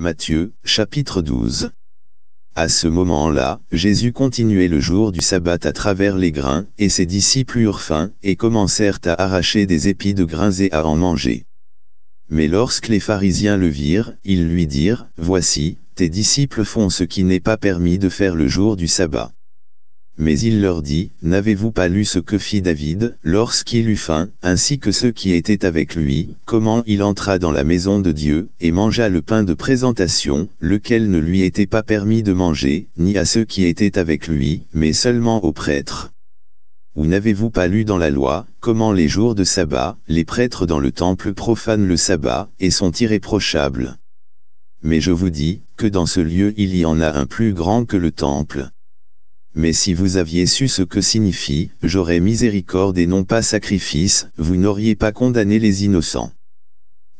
Matthieu, chapitre 12. À ce moment-là, Jésus continuait le jour du sabbat à travers les grains, et ses disciples eurent faim, et commencèrent à arracher des épis de grains et à en manger. Mais lorsque les pharisiens le virent, ils lui dirent, « Voici, tes disciples font ce qui n'est pas permis de faire le jour du sabbat. » Mais il leur dit, N'avez-vous pas lu ce que fit David, lorsqu'il eut faim, ainsi que ceux qui étaient avec lui, comment il entra dans la maison de Dieu, et mangea le pain de présentation, lequel ne lui était pas permis de manger, ni à ceux qui étaient avec lui, mais seulement aux prêtres Ou n'avez-vous pas lu dans la loi, comment les jours de sabbat, les prêtres dans le temple profanent le sabbat, et sont irréprochables mais je vous dis, que dans ce lieu il y en a un plus grand que le temple mais si vous aviez su ce que signifie, j'aurais miséricorde et non pas sacrifice, vous n'auriez pas condamné les innocents.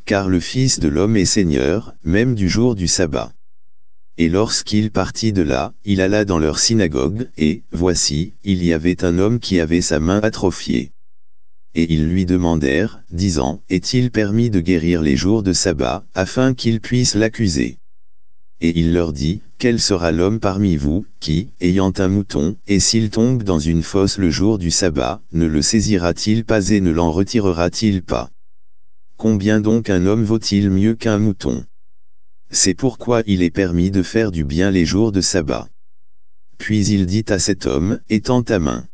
Car le Fils de l'homme est Seigneur, même du jour du sabbat. Et lorsqu'il partit de là, il alla dans leur synagogue, et, voici, il y avait un homme qui avait sa main atrophiée. Et ils lui demandèrent, disant, Est-il permis de guérir les jours de sabbat, afin qu'il puisse l'accuser et il leur dit, Quel sera l'homme parmi vous, qui, ayant un mouton, et s'il tombe dans une fosse le jour du sabbat, ne le saisira-t-il pas et ne l'en retirera-t-il pas Combien donc un homme vaut-il mieux qu'un mouton C'est pourquoi il est permis de faire du bien les jours de sabbat. Puis il dit à cet homme, Étends ta main.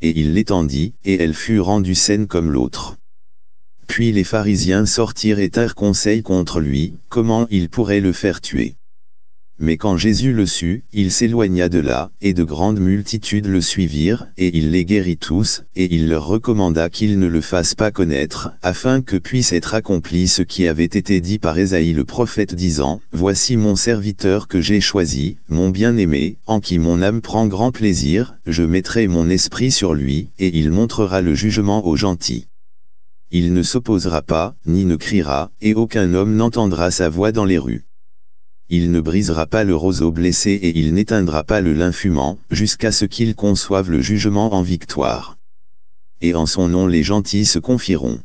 Et il l'étendit, et elle fut rendue saine comme l'autre. Puis les pharisiens sortirent et tinrent conseil contre lui, comment ils pourraient le faire tuer. Mais quand Jésus le sut, il s'éloigna de là, et de grandes multitudes le suivirent, et il les guérit tous, et il leur recommanda qu'ils ne le fassent pas connaître, afin que puisse être accompli ce qui avait été dit par Ésaïe le prophète disant, « Voici mon serviteur que j'ai choisi, mon bien-aimé, en qui mon âme prend grand plaisir, je mettrai mon esprit sur lui, et il montrera le jugement aux gentils. » Il ne s'opposera pas, ni ne criera, et aucun homme n'entendra sa voix dans les rues. Il ne brisera pas le roseau blessé et il n'éteindra pas le lin fumant, jusqu'à ce qu'il conçoive le jugement en victoire. Et en son nom les gentils se confieront.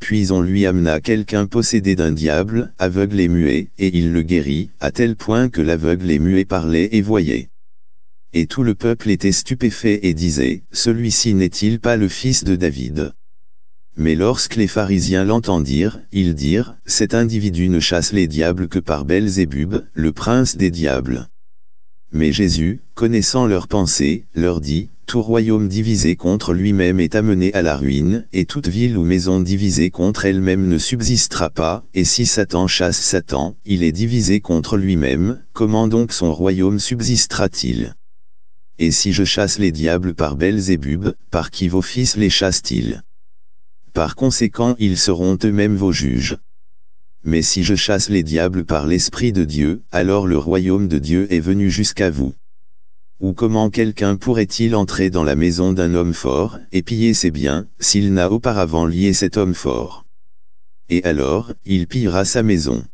Puis on lui amena quelqu'un possédé d'un diable, aveugle et muet, et il le guérit, à tel point que l'aveugle et muet parlait et voyait. Et tout le peuple était stupéfait et disait, Celui-ci n'est-il pas le fils de David mais lorsque les pharisiens l'entendirent, ils dirent, Cet individu ne chasse les diables que par Belzébub, le prince des diables. Mais Jésus, connaissant leurs pensées, leur dit, Tout royaume divisé contre lui-même est amené à la ruine, et toute ville ou maison divisée contre elle-même ne subsistera pas, et si Satan chasse Satan, il est divisé contre lui-même, comment donc son royaume subsistera-t-il Et si je chasse les diables par Belzébub, par qui vos fils les chassent-ils par conséquent ils seront eux-mêmes vos juges. Mais si je chasse les diables par l'Esprit de Dieu, alors le royaume de Dieu est venu jusqu'à vous. Ou comment quelqu'un pourrait-il entrer dans la maison d'un homme fort, et piller ses biens, s'il n'a auparavant lié cet homme fort Et alors, il pillera sa maison.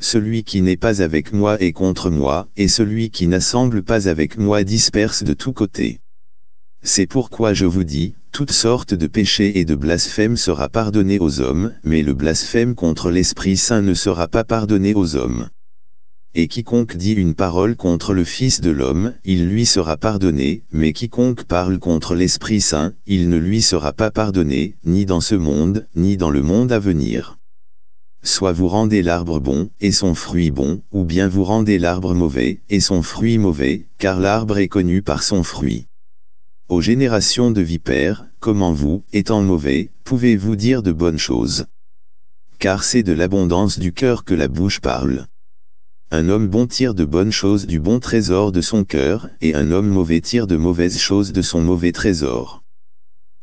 Celui qui n'est pas avec moi est contre moi, et celui qui n'assemble pas avec moi disperse de tous côtés. C'est pourquoi je vous dis, toute sorte de péché et de blasphème sera pardonné aux hommes, mais le blasphème contre l'Esprit Saint ne sera pas pardonné aux hommes. Et quiconque dit une parole contre le Fils de l'homme, il lui sera pardonné, mais quiconque parle contre l'Esprit Saint, il ne lui sera pas pardonné, ni dans ce monde, ni dans le monde à venir. Soit vous rendez l'arbre bon, et son fruit bon, ou bien vous rendez l'arbre mauvais, et son fruit mauvais, car l'arbre est connu par son fruit. Ô génération de vipères, comment vous, étant mauvais, pouvez-vous dire de bonnes choses Car c'est de l'abondance du cœur que la bouche parle. Un homme bon tire de bonnes choses du bon trésor de son cœur, et un homme mauvais tire de mauvaises choses de son mauvais trésor.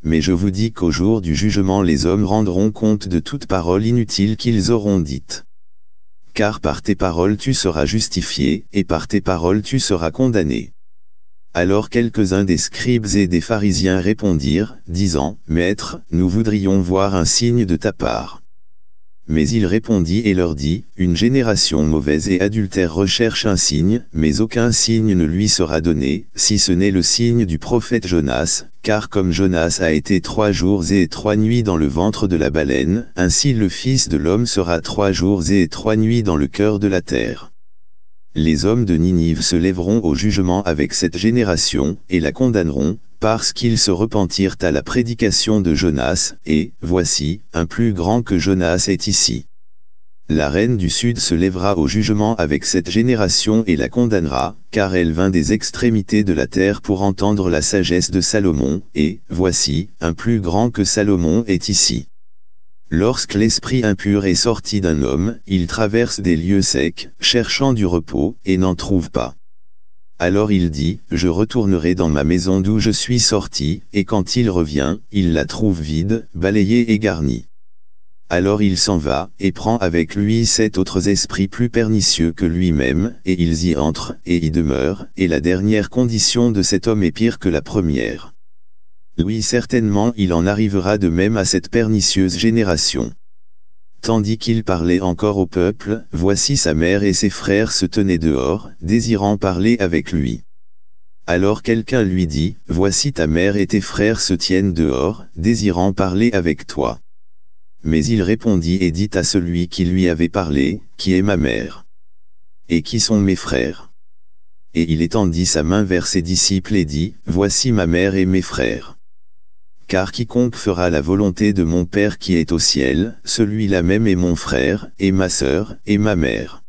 Mais je vous dis qu'au jour du jugement les hommes rendront compte de toute parole inutile qu'ils auront dite. Car par tes paroles tu seras justifié, et par tes paroles tu seras condamné. Alors quelques-uns des scribes et des pharisiens répondirent, disant, Maître, nous voudrions voir un signe de ta part. Mais il répondit et leur dit, Une génération mauvaise et adultère recherche un signe, mais aucun signe ne lui sera donné, si ce n'est le signe du prophète Jonas, car comme Jonas a été trois jours et trois nuits dans le ventre de la baleine, ainsi le Fils de l'homme sera trois jours et trois nuits dans le cœur de la terre. Les hommes de Ninive se lèveront au jugement avec cette génération, et la condamneront, parce qu'ils se repentirent à la prédication de Jonas, et, voici, un plus grand que Jonas est ici. La reine du Sud se lèvera au jugement avec cette génération et la condamnera, car elle vint des extrémités de la terre pour entendre la sagesse de Salomon, et, voici, un plus grand que Salomon est ici. Lorsque l'esprit impur est sorti d'un homme, il traverse des lieux secs, cherchant du repos, et n'en trouve pas. Alors il dit, je retournerai dans ma maison d'où je suis sorti, et quand il revient, il la trouve vide, balayée et garnie. Alors il s'en va, et prend avec lui sept autres esprits plus pernicieux que lui-même, et ils y entrent, et y demeurent, et la dernière condition de cet homme est pire que la première. Oui certainement il en arrivera de même à cette pernicieuse génération. Tandis qu'il parlait encore au peuple, voici sa mère et ses frères se tenaient dehors, désirant parler avec lui. Alors quelqu'un lui dit, Voici ta mère et tes frères se tiennent dehors, désirant parler avec toi. Mais il répondit et dit à celui qui lui avait parlé, Qui est ma mère Et qui sont mes frères Et il étendit sa main vers ses disciples et dit, Voici ma mère et mes frères car quiconque fera la volonté de mon Père qui est au ciel, celui-là même est mon frère, et ma sœur, et ma mère.